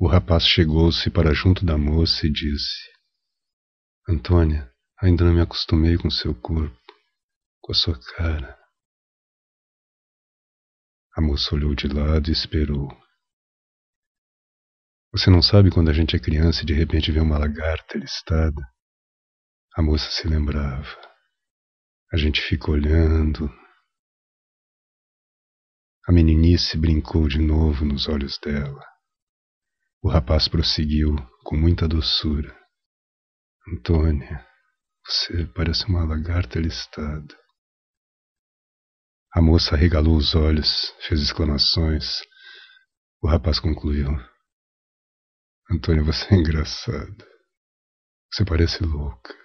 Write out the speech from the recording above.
O rapaz chegou-se para junto da moça e disse: Antônia, ainda não me acostumei com seu corpo, com a sua cara. A moça olhou de lado e esperou. Você não sabe quando a gente é criança e de repente vê uma lagarta listada? A moça se lembrava. A gente fica olhando. A meninice brincou de novo nos olhos dela. O rapaz prosseguiu com muita doçura. Antônia, você parece uma lagarta listada. A moça regalou os olhos, fez exclamações. O rapaz concluiu. Antônia, você é engraçada. Você parece louca.